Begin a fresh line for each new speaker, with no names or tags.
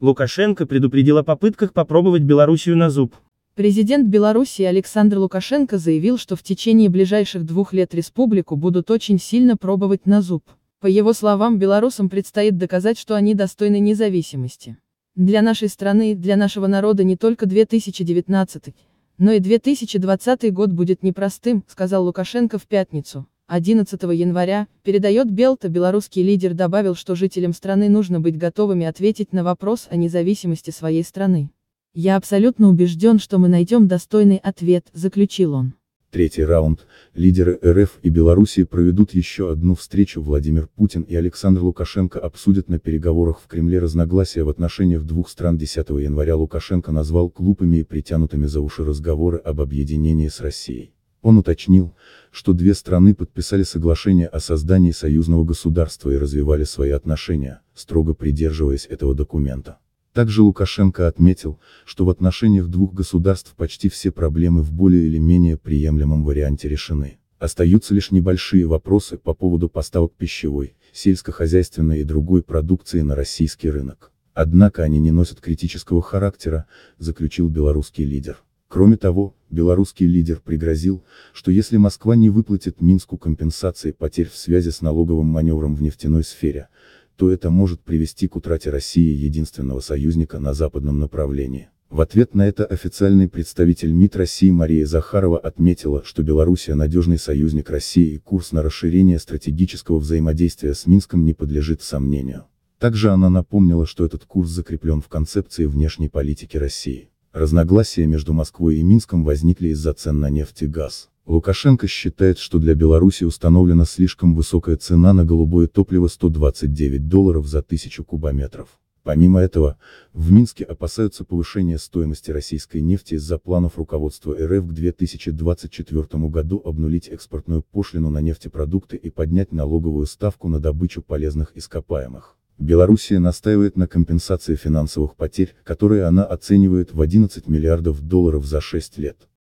Лукашенко предупредил о попытках попробовать Белоруссию на зуб. Президент Беларуси Александр Лукашенко заявил, что в течение ближайших двух лет республику будут очень сильно пробовать на зуб. По его словам, белорусам предстоит доказать, что они достойны независимости. Для нашей страны и для нашего народа не только 2019, но и 2020 год будет непростым, сказал Лукашенко в пятницу. 11 января, передает Белта, белорусский лидер добавил, что жителям страны нужно быть готовыми ответить на вопрос о независимости своей страны. «Я абсолютно убежден, что мы найдем достойный ответ», – заключил он.
Третий раунд. Лидеры РФ и Белоруссии проведут еще одну встречу. Владимир Путин и Александр Лукашенко обсудят на переговорах в Кремле разногласия в отношениях двух стран. 10 января Лукашенко назвал глупыми и притянутыми за уши разговоры об объединении с Россией. Он уточнил, что две страны подписали соглашение о создании союзного государства и развивали свои отношения, строго придерживаясь этого документа. Также Лукашенко отметил, что в отношениях двух государств почти все проблемы в более или менее приемлемом варианте решены. Остаются лишь небольшие вопросы по поводу поставок пищевой, сельскохозяйственной и другой продукции на российский рынок. Однако они не носят критического характера, заключил белорусский лидер. Кроме того, белорусский лидер пригрозил, что если Москва не выплатит Минску компенсации потерь в связи с налоговым маневром в нефтяной сфере, то это может привести к утрате России единственного союзника на западном направлении. В ответ на это официальный представитель МИД России Мария Захарова отметила, что Белоруссия надежный союзник России и курс на расширение стратегического взаимодействия с Минском не подлежит сомнению. Также она напомнила, что этот курс закреплен в концепции внешней политики России. Разногласия между Москвой и Минском возникли из-за цен на нефть и газ. Лукашенко считает, что для Беларуси установлена слишком высокая цена на голубое топливо 129 долларов за тысячу кубометров. Помимо этого, в Минске опасаются повышения стоимости российской нефти из-за планов руководства РФ к 2024 году обнулить экспортную пошлину на нефтепродукты и поднять налоговую ставку на добычу полезных ископаемых. Белоруссия настаивает на компенсации финансовых потерь, которые она оценивает в 11 миллиардов долларов за 6 лет.